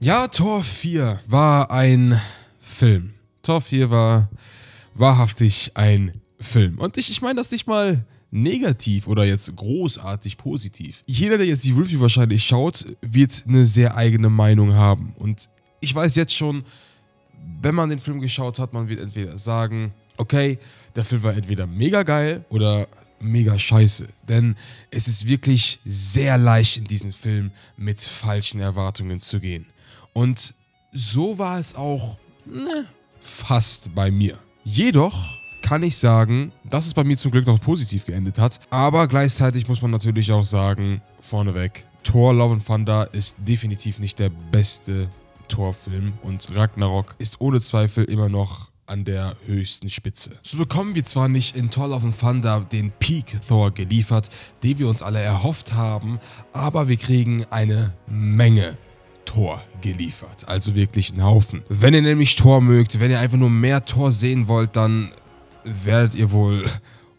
Ja, Tor 4 war ein Film. Tor 4 war wahrhaftig ein Film. Und ich, ich meine das nicht mal negativ oder jetzt großartig positiv. Jeder, der jetzt die Review wahrscheinlich schaut, wird eine sehr eigene Meinung haben. Und ich weiß jetzt schon, wenn man den Film geschaut hat, man wird entweder sagen, okay, der Film war entweder mega geil oder mega scheiße. Denn es ist wirklich sehr leicht, in diesen Film mit falschen Erwartungen zu gehen. Und so war es auch ne, fast bei mir. Jedoch kann ich sagen, dass es bei mir zum Glück noch positiv geendet hat. Aber gleichzeitig muss man natürlich auch sagen, vorneweg, Thor Love and Thunder ist definitiv nicht der beste Thor-Film und Ragnarok ist ohne Zweifel immer noch an der höchsten Spitze. So bekommen wir zwar nicht in Thor Love and Thunder den Peak Thor geliefert, den wir uns alle erhofft haben, aber wir kriegen eine Menge Tor geliefert. Also wirklich einen Haufen. Wenn ihr nämlich Tor mögt, wenn ihr einfach nur mehr Tor sehen wollt, dann werdet ihr wohl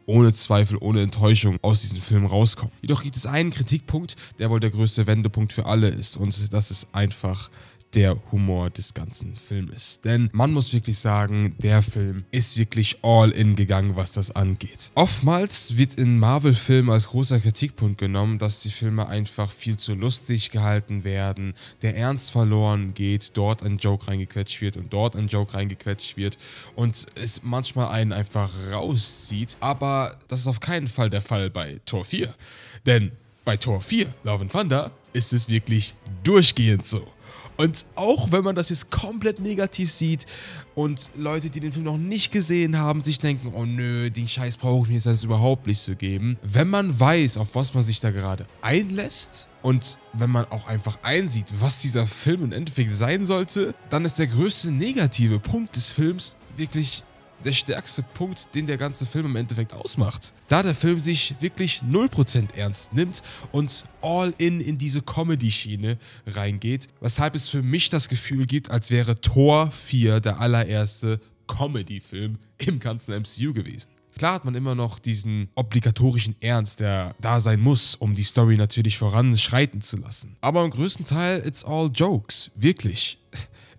ohne Zweifel, ohne Enttäuschung aus diesem Film rauskommen. Jedoch gibt es einen Kritikpunkt, der wohl der größte Wendepunkt für alle ist. Und das ist einfach der Humor des ganzen Filmes. Denn man muss wirklich sagen, der Film ist wirklich all in gegangen, was das angeht. Oftmals wird in Marvel-Filmen als großer Kritikpunkt genommen, dass die Filme einfach viel zu lustig gehalten werden, der Ernst verloren geht, dort ein Joke reingequetscht wird und dort ein Joke reingequetscht wird und es manchmal einen einfach rauszieht. Aber das ist auf keinen Fall der Fall bei Tor 4. Denn bei Tor 4, Love and Thunder, ist es wirklich durchgehend so. Und auch wenn man das jetzt komplett negativ sieht und Leute, die den Film noch nicht gesehen haben, sich denken, oh nö, den Scheiß brauche ich mir jetzt überhaupt nicht zu geben. Wenn man weiß, auf was man sich da gerade einlässt und wenn man auch einfach einsieht, was dieser Film im Endeffekt sein sollte, dann ist der größte negative Punkt des Films wirklich der stärkste Punkt, den der ganze Film im Endeffekt ausmacht. Da der Film sich wirklich 0% ernst nimmt und all in in diese Comedy-Schiene reingeht, weshalb es für mich das Gefühl gibt, als wäre Thor 4 der allererste Comedy-Film im ganzen MCU gewesen. Klar hat man immer noch diesen obligatorischen Ernst, der da sein muss, um die Story natürlich voranschreiten zu lassen. Aber im größten Teil, it's all jokes. Wirklich.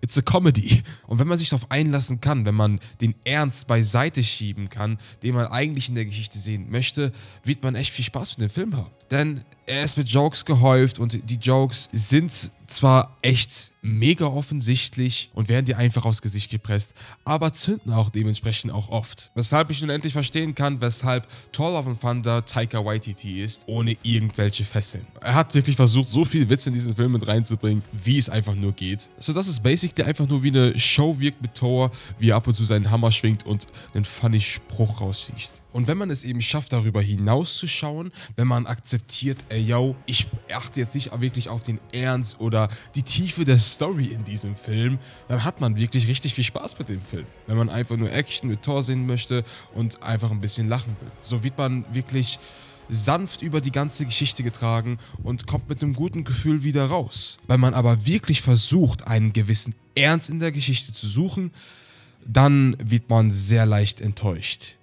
It's a comedy. Und wenn man sich darauf einlassen kann, wenn man den Ernst beiseite schieben kann, den man eigentlich in der Geschichte sehen möchte, wird man echt viel Spaß mit dem Film haben denn er ist mit Jokes gehäuft und die Jokes sind zwar echt mega offensichtlich und werden dir einfach aufs Gesicht gepresst, aber zünden auch dementsprechend auch oft. Weshalb ich nun endlich verstehen kann, weshalb Tall of Thunder Taika Waititi ist, ohne irgendwelche Fesseln. Er hat wirklich versucht, so viel Witz in diesen Film mit reinzubringen, wie es einfach nur geht. So dass es basic, der einfach nur wie eine Show wirkt mit Thor, wie er ab und zu seinen Hammer schwingt und einen funny Spruch rausschießt. Und wenn man es eben schafft, darüber hinauszuschauen, wenn man akzeptiert, ey, yo, ich achte jetzt nicht wirklich auf den Ernst oder die Tiefe der Story in diesem Film, dann hat man wirklich richtig viel Spaß mit dem Film. Wenn man einfach nur Action mit Thor sehen möchte und einfach ein bisschen lachen will. So wird man wirklich sanft über die ganze Geschichte getragen und kommt mit einem guten Gefühl wieder raus. Wenn man aber wirklich versucht, einen gewissen Ernst in der Geschichte zu suchen, dann wird man sehr leicht enttäuscht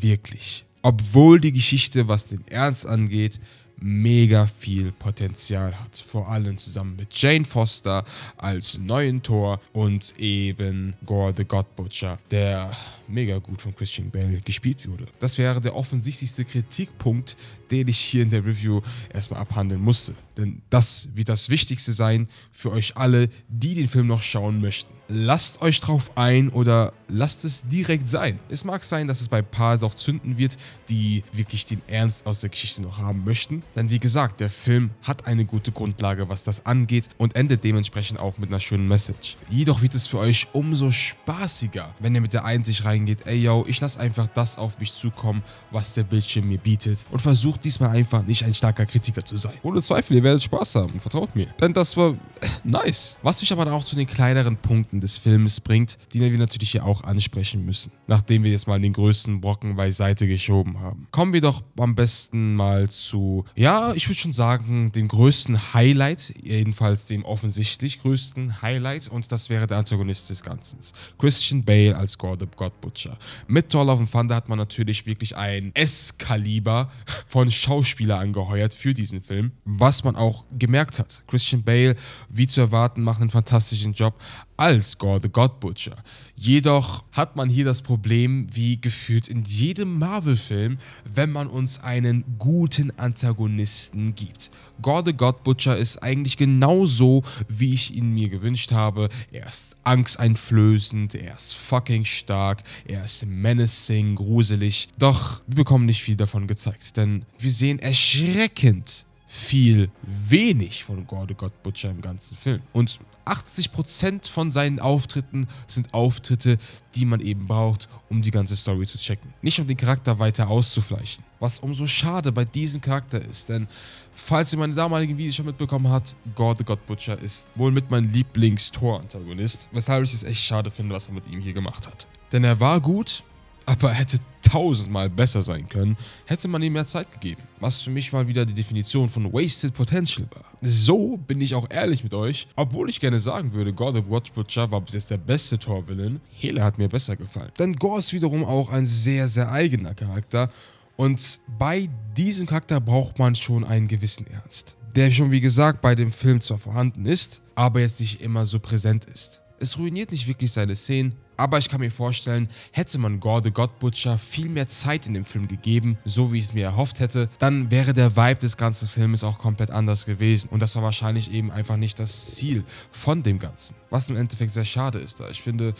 wirklich, obwohl die Geschichte, was den Ernst angeht, mega viel Potenzial hat. Vor allem zusammen mit Jane Foster als neuen Tor und eben Gore the God Butcher, der mega gut von Christian Bale gespielt wurde. Das wäre der offensichtlichste Kritikpunkt, den ich hier in der Review erstmal abhandeln musste. Denn das wird das Wichtigste sein für euch alle, die den Film noch schauen möchten lasst euch drauf ein oder lasst es direkt sein. Es mag sein, dass es bei Paar doch zünden wird, die wirklich den Ernst aus der Geschichte noch haben möchten. Denn wie gesagt, der Film hat eine gute Grundlage, was das angeht und endet dementsprechend auch mit einer schönen Message. Jedoch wird es für euch umso spaßiger, wenn ihr mit der Einsicht reingeht, ey yo, ich lasse einfach das auf mich zukommen, was der Bildschirm mir bietet und versucht diesmal einfach nicht ein starker Kritiker zu sein. Ohne Zweifel, ihr werdet Spaß haben, vertraut mir. Denn das war nice. Was mich aber dann auch zu den kleineren Punkten Seiten des Films bringt, die wir natürlich hier auch ansprechen müssen, nachdem wir jetzt mal den größten Brocken beiseite geschoben haben. Kommen wir doch am besten mal zu, ja, ich würde schon sagen, dem größten Highlight, jedenfalls dem offensichtlich größten Highlight, und das wäre der Antagonist des Ganzen. Christian Bale als God, God Butcher. Mit Thor of Thunder hat man natürlich wirklich ein S-Kaliber von Schauspieler angeheuert für diesen Film, was man auch gemerkt hat. Christian Bale, wie zu erwarten, macht einen fantastischen Job als Score The God Butcher. Jedoch hat man hier das Problem, wie gefühlt in jedem Marvel-Film, wenn man uns einen guten Antagonisten gibt. God the God Butcher ist eigentlich genauso, wie ich ihn mir gewünscht habe. Er ist angsteinflößend, er ist fucking stark, er ist menacing, gruselig. Doch wir bekommen nicht viel davon gezeigt, denn wir sehen erschreckend viel wenig von Gordo God Butcher im ganzen Film. Und 80% von seinen Auftritten sind Auftritte, die man eben braucht, um die ganze Story zu checken. Nicht um den Charakter weiter auszufleichen. Was umso schade bei diesem Charakter ist, denn falls ihr meine damaligen Videos schon mitbekommen habt, Gordo God Butcher ist wohl mit meinem Lieblings-Tor-Antagonist, weshalb ich es echt schade finde, was er mit ihm hier gemacht hat. Denn er war gut, aber er hätte tausendmal besser sein können, hätte man ihm mehr Zeit gegeben. Was für mich mal wieder die Definition von Wasted Potential war. So bin ich auch ehrlich mit euch, obwohl ich gerne sagen würde, God of Watch Butcher war bis jetzt der beste Torvillain, Hele hat mir besser gefallen. Denn Gore ist wiederum auch ein sehr, sehr eigener Charakter und bei diesem Charakter braucht man schon einen gewissen Ernst, der schon wie gesagt bei dem Film zwar vorhanden ist, aber jetzt nicht immer so präsent ist. Es ruiniert nicht wirklich seine Szenen, aber ich kann mir vorstellen, hätte man Gore the God Butcher viel mehr Zeit in dem Film gegeben, so wie ich es mir erhofft hätte, dann wäre der Vibe des ganzen Filmes auch komplett anders gewesen. Und das war wahrscheinlich eben einfach nicht das Ziel von dem Ganzen. Was im Endeffekt sehr schade ist, da ich finde,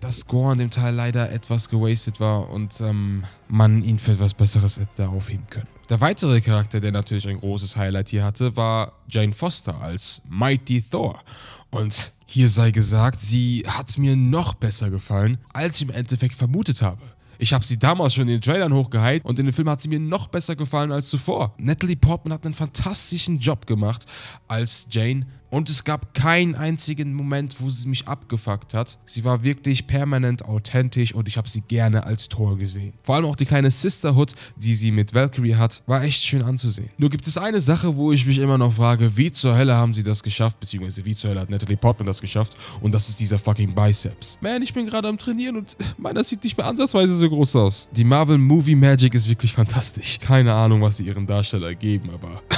dass Gore an dem Teil leider etwas gewastet war und ähm, man ihn für etwas Besseres hätte da aufheben können. Der weitere Charakter, der natürlich ein großes Highlight hier hatte, war Jane Foster als Mighty Thor. Und hier sei gesagt, sie hat mir noch besser gefallen, als ich im Endeffekt vermutet habe. Ich habe sie damals schon in den Trailern hochgehypt und in dem Film hat sie mir noch besser gefallen als zuvor. Natalie Portman hat einen fantastischen Job gemacht als Jane und es gab keinen einzigen Moment, wo sie mich abgefuckt hat. Sie war wirklich permanent authentisch und ich habe sie gerne als Tor gesehen. Vor allem auch die kleine Sisterhood, die sie mit Valkyrie hat, war echt schön anzusehen. Nur gibt es eine Sache, wo ich mich immer noch frage, wie zur Hölle haben sie das geschafft, beziehungsweise wie zur Hölle hat Natalie Portman das geschafft und das ist dieser fucking Biceps. Man, ich bin gerade am Trainieren und meiner sieht nicht mehr ansatzweise so groß aus. Die Marvel Movie Magic ist wirklich fantastisch. Keine Ahnung, was sie ihren Darsteller geben, aber...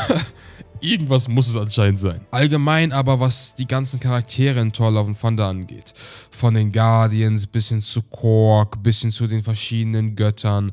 Irgendwas muss es anscheinend sein. Allgemein aber, was die ganzen Charaktere in Thor Love and Thunder angeht. Von den Guardians bis hin zu Kork, bis hin zu den verschiedenen Göttern.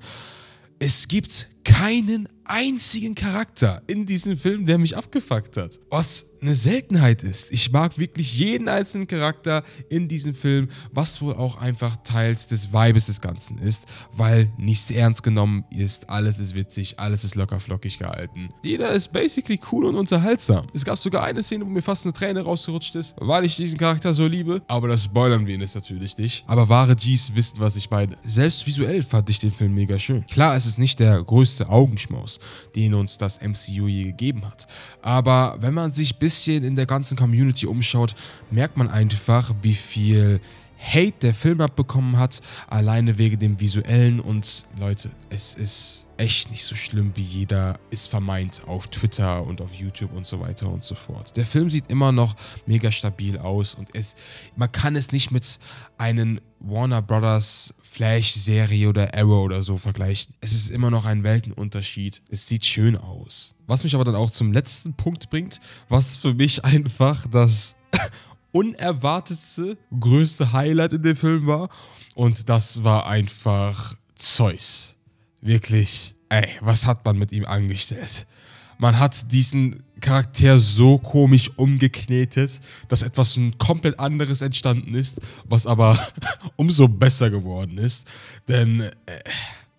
Es gibt keinen einzigen Charakter in diesem Film, der mich abgefuckt hat. Was eine Seltenheit ist. Ich mag wirklich jeden einzelnen Charakter in diesem Film, was wohl auch einfach teils des Vibes des Ganzen ist, weil nichts ernst genommen ist, alles ist witzig, alles ist locker flockig gehalten. Jeder ist basically cool und unterhaltsam. Es gab sogar eine Szene, wo mir fast eine Träne rausgerutscht ist, weil ich diesen Charakter so liebe, aber das spoilern wir jetzt natürlich nicht. Aber wahre Gs wissen, was ich meine. Selbst visuell fand ich den Film mega schön. Klar, es ist nicht der größte Augenschmaus, Fokus, den uns das MCU je gegeben hat. Aber wenn man sich ein bisschen in der ganzen Community umschaut, merkt man einfach, wie viel Hate der Film abbekommen hat, alleine wegen dem visuellen und Leute, es ist echt nicht so schlimm, wie jeder ist vermeint auf Twitter und auf YouTube und so weiter und so fort. Der Film sieht immer noch mega stabil aus und es, man kann es nicht mit einem Warner Brothers Flash-Serie oder Arrow oder so vergleichen. Es ist immer noch ein Weltenunterschied. Es sieht schön aus. Was mich aber dann auch zum letzten Punkt bringt, was für mich einfach das unerwartetste, größte Highlight in dem Film war. Und das war einfach Zeus. Wirklich, ey, was hat man mit ihm angestellt? Man hat diesen Charakter so komisch umgeknetet, dass etwas komplett anderes entstanden ist, was aber umso besser geworden ist. Denn... Äh,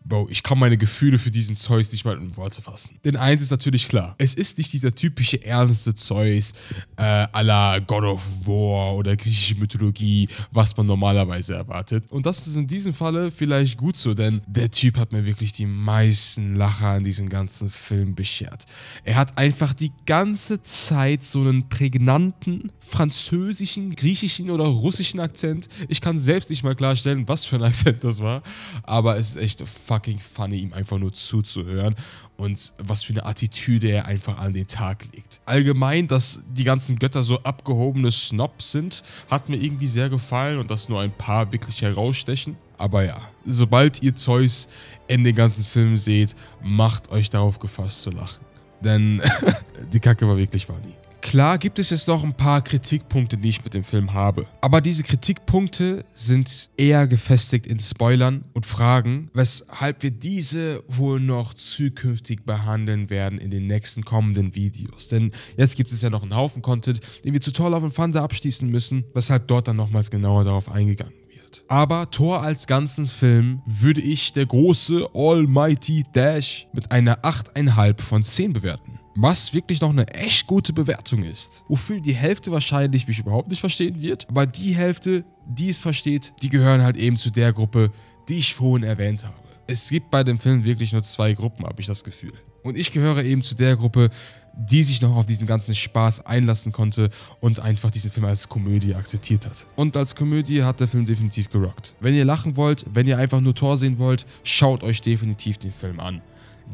Bro, ich kann meine Gefühle für diesen Zeus nicht mal in Worte fassen. Denn eins ist natürlich klar: Es ist nicht dieser typische ernste Zeus äh, la God of War oder griechische Mythologie, was man normalerweise erwartet. Und das ist in diesem Falle vielleicht gut so, denn der Typ hat mir wirklich die meisten Lacher in diesem ganzen Film beschert. Er hat einfach die ganze Zeit so einen prägnanten französischen, griechischen oder russischen Akzent. Ich kann selbst nicht mal klarstellen, was für ein Akzent das war, aber es ist echt fun fucking funny, ihm einfach nur zuzuhören und was für eine Attitüde er einfach an den Tag legt. Allgemein, dass die ganzen Götter so abgehobene Snobs sind, hat mir irgendwie sehr gefallen und dass nur ein paar wirklich herausstechen. Aber ja, sobald ihr Zeus in den ganzen Filmen seht, macht euch darauf gefasst zu lachen. Denn die Kacke war wirklich funny. Klar gibt es jetzt noch ein paar Kritikpunkte, die ich mit dem Film habe. Aber diese Kritikpunkte sind eher gefestigt in Spoilern und Fragen, weshalb wir diese wohl noch zukünftig behandeln werden in den nächsten kommenden Videos. Denn jetzt gibt es ja noch einen Haufen Content, den wir zu Tor Love and Thunder abschließen müssen, weshalb dort dann nochmals genauer darauf eingegangen wird. aber Tor als ganzen Film würde ich der große Almighty Dash mit einer 8,5 von 10 bewerten was wirklich noch eine echt gute Bewertung ist. Wofür die Hälfte wahrscheinlich mich überhaupt nicht verstehen wird, aber die Hälfte, die es versteht, die gehören halt eben zu der Gruppe, die ich vorhin erwähnt habe. Es gibt bei dem Film wirklich nur zwei Gruppen, habe ich das Gefühl. Und ich gehöre eben zu der Gruppe, die sich noch auf diesen ganzen Spaß einlassen konnte und einfach diesen Film als Komödie akzeptiert hat. Und als Komödie hat der Film definitiv gerockt. Wenn ihr lachen wollt, wenn ihr einfach nur Tor sehen wollt, schaut euch definitiv den Film an.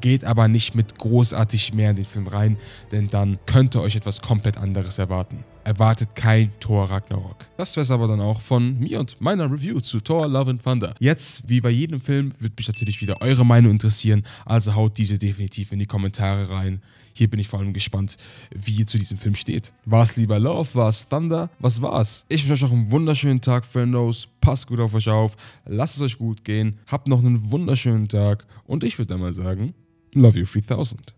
Geht aber nicht mit großartig mehr in den Film rein, denn dann könnte euch etwas komplett anderes erwarten erwartet kein Thor Ragnarok. Das wäre es aber dann auch von mir und meiner Review zu Thor Love and Thunder. Jetzt, wie bei jedem Film, wird mich natürlich wieder eure Meinung interessieren, also haut diese definitiv in die Kommentare rein. Hier bin ich vor allem gespannt, wie ihr zu diesem Film steht. War es lieber Love? War es Thunder? Was war's? Ich wünsche euch noch einen wunderschönen Tag, Friendos. Passt gut auf euch auf. Lasst es euch gut gehen. Habt noch einen wunderschönen Tag. Und ich würde einmal sagen, love you 3000.